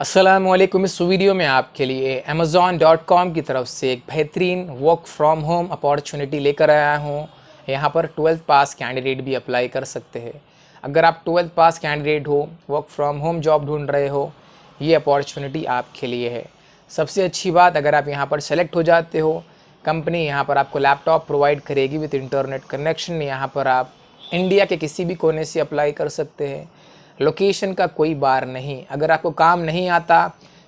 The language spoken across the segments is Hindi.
असलम इस वीडियो में आपके लिए कॉम की तरफ से एक बेहतरीन वर्क फ्रॉम होम अपॉर्चुनिटी लेकर आया हूँ यहाँ पर ट्वेल्थ पास कैंडिडेट भी अप्लाई कर सकते हैं अगर आप ट्वेल्थ पास कैंडिडेट हो वर्क फ्रॉम होम जॉब ढूंढ रहे हो ये अपॉर्चुनिटी आपके लिए है सबसे अच्छी बात अगर आप यहाँ पर सेलेक्ट हो जाते हो कंपनी यहाँ पर आपको लैपटॉप प्रोवाइड करेगी विथ इंटरनेट कनेक्शन यहाँ पर आप इंडिया के किसी भी कोने से अप्लाई कर सकते हैं लोकेशन का कोई बार नहीं अगर आपको काम नहीं आता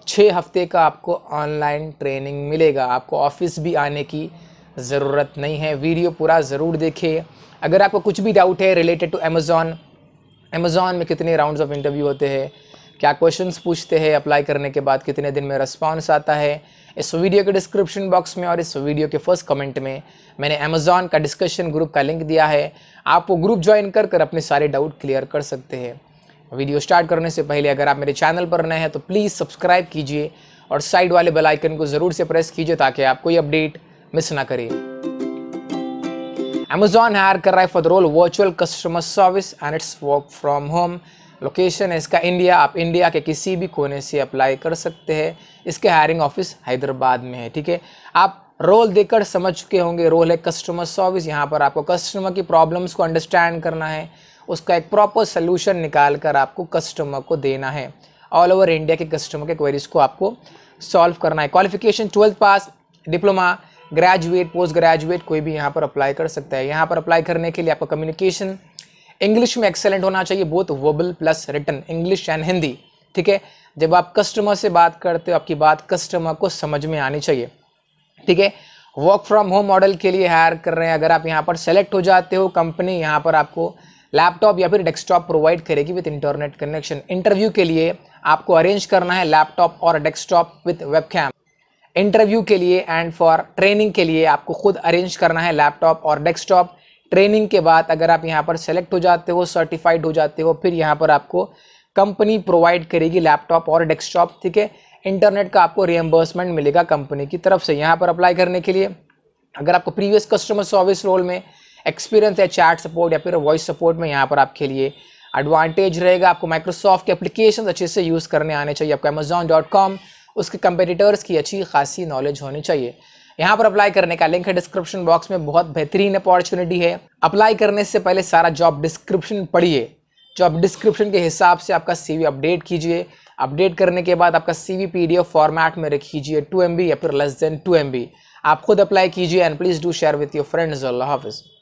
छः हफ्ते का आपको ऑनलाइन ट्रेनिंग मिलेगा आपको ऑफिस भी आने की ज़रूरत नहीं है वीडियो पूरा ज़रूर देखिए अगर आपको कुछ भी डाउट है रिलेटेड टू अमेज़ॉन अमेज़ॉन में कितने राउंड्स ऑफ इंटरव्यू होते हैं क्या क्वेश्चंस पूछते हैं अप्लाई करने के बाद कितने दिन में रिस्पॉन्स आता है इस वीडियो के डिस्क्रिप्शन बॉक्स में और इस वीडियो के फर्स्ट कमेंट में मैंने अमेज़ॉन का डिस्कशन ग्रुप का लिंक दिया है आप वो ग्रुप ज्वाइन कर कर अपने सारे डाउट क्लियर कर सकते हैं वीडियो स्टार्ट करने से पहले अगर आप मेरे चैनल पर नए हैं तो प्लीज़ सब्सक्राइब कीजिए और साइड वाले बेल आइकन को ज़रूर से प्रेस कीजिए ताकि आप कोई अपडेट मिस ना करें Amazon हायर कर रहा है for the role virtual customer service and it's work from home location है इसका इंडिया आप इंडिया के किसी भी कोने से अप्लाई कर सकते हैं इसके हायरिंग ऑफिस हैदराबाद में है ठीक है आप रोल देखकर समझ चुके होंगे रोल है कस्टमर सर्विस यहाँ पर आपको कस्टमर की प्रॉब्लम्स को अंडरस्टैंड करना है उसका एक प्रॉपर सोल्यूशन निकाल कर आपको कस्टमर को देना है ऑल ओवर इंडिया के कस्टमर के क्वेरीज को आपको सॉल्व करना है qualification twelfth pass diploma graduate post graduate कोई भी यहाँ पर अप्लाई कर सकता है यहाँ पर अप्लाई करने के लिए आपका कम्युनिकेशन इंग्लिश में एक्सेलेंट होना चाहिए both verbal plus written English and Hindi ठीक है जब आप कस्टमर से बात करते हो आपकी बात कस्टमर को समझ में आनी चाहिए ठीक है वर्क फ्रॉम होम मॉडल के लिए हायर कर रहे हैं अगर आप यहाँ पर सेलेक्ट हो जाते हो कंपनी यहाँ पर आपको लैपटॉप या फिर डेस्कटॉप प्रोवाइड करेगी विथ इंटरनेट कनेक्शन इंटरव्यू के लिए आपको अरेंज करना है लैपटॉप और डेस्कटॉप विथ वेबकैम इंटरव्यू के लिए एंड फॉर ट्रेनिंग के लिए आपको खुद अरेंज करना है लैपटॉप और डेस्कटॉप ट्रेनिंग के बाद अगर आप यहाँ पर सेलेक्ट हो जाते हो सर्टिफाइड हो जाते हो फिर यहाँ पर आपको कंपनी प्रोवाइड करेगी लैपटॉप और डेस्कटॉप ठीक है इंटरनेट का आपको रिएम्बर्समेंट मिलेगा कंपनी की तरफ से यहाँ पर अप्लाई करने के लिए अगर आपको प्रीवियस कस्टमर सर्विस रोल में एक्सपीरियंस है चैट सपोर्ट या फिर वॉइस सपोर्ट में यहाँ पर आपके लिए एडवांटेज रहेगा आपको माइक्रोसॉफ्ट के एप्लीकेशन अच्छे से यूज़ करने आने चाहिए आपको अमेजोन डॉट कॉम उसके कंपेटिटर्स की अच्छी खासी नॉलेज होनी चाहिए यहाँ पर अप्लाई करने का लिंक है डिस्क्रिप्शन बॉक्स में बहुत बेहतरीन अपॉर्चुनिटी है अप्लाई करने से पहले सारा जॉब डिस्क्रिप्शन पढ़िए जॉब डिस्क्रिप्शन के हिसाब से आपका वी अपडेट कीजिए अपडेट करने के बाद आपका डी एफ फॉर्मेट में रखीजिए टू एम या फिर लेस देन टू एम आप खुद अप्लाई कीजिए and please do share with your friends अल्लाह हाफिज़